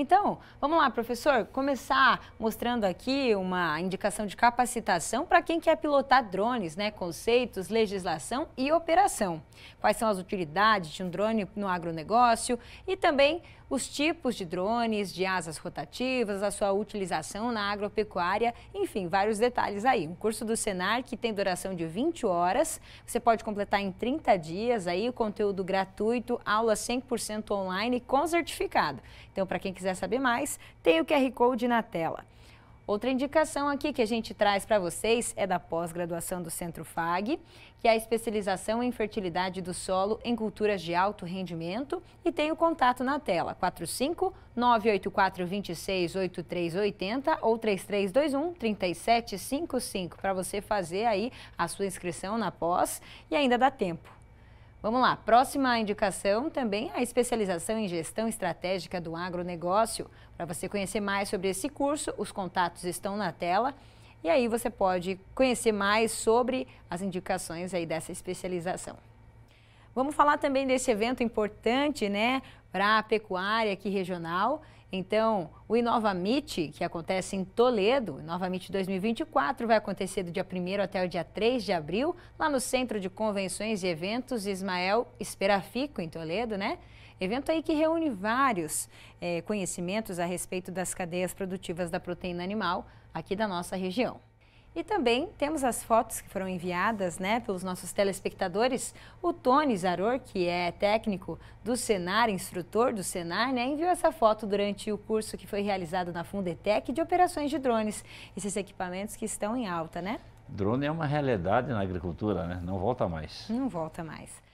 Então, vamos lá, professor, começar mostrando aqui uma indicação de capacitação para quem quer pilotar drones, né? Conceitos, legislação e operação. Quais são as utilidades de um drone no agronegócio e também os tipos de drones, de asas rotativas, a sua utilização na agropecuária, enfim, vários detalhes aí. Um curso do Senar que tem duração de 20 horas, você pode completar em 30 dias aí, o conteúdo gratuito, aula 100% online com certificado. Então, para quem quiser saber mais, tem o QR Code na tela. Outra indicação aqui que a gente traz para vocês é da pós-graduação do Centro FAG, que é a especialização em fertilidade do solo em culturas de alto rendimento e tem o contato na tela 45 984 26 8380 ou 3321 3755 para você fazer aí a sua inscrição na pós e ainda dá tempo. Vamos lá, próxima indicação também a especialização em gestão estratégica do agronegócio. Para você conhecer mais sobre esse curso, os contatos estão na tela. E aí você pode conhecer mais sobre as indicações aí dessa especialização. Vamos falar também desse evento importante, né, para a pecuária aqui regional, então, o Inova que acontece em Toledo, Inova 2024, vai acontecer do dia 1 até o dia 3 de abril, lá no Centro de Convenções e Eventos Ismael Esperafico, em Toledo, né? Evento aí que reúne vários é, conhecimentos a respeito das cadeias produtivas da proteína animal aqui da nossa região. E também temos as fotos que foram enviadas né, pelos nossos telespectadores. O Tony Zaror, que é técnico do Senar, instrutor do Senar, né, enviou essa foto durante o curso que foi realizado na Fundetec de operações de drones, esses equipamentos que estão em alta, né? Drone é uma realidade na agricultura, né? Não volta mais. Não volta mais.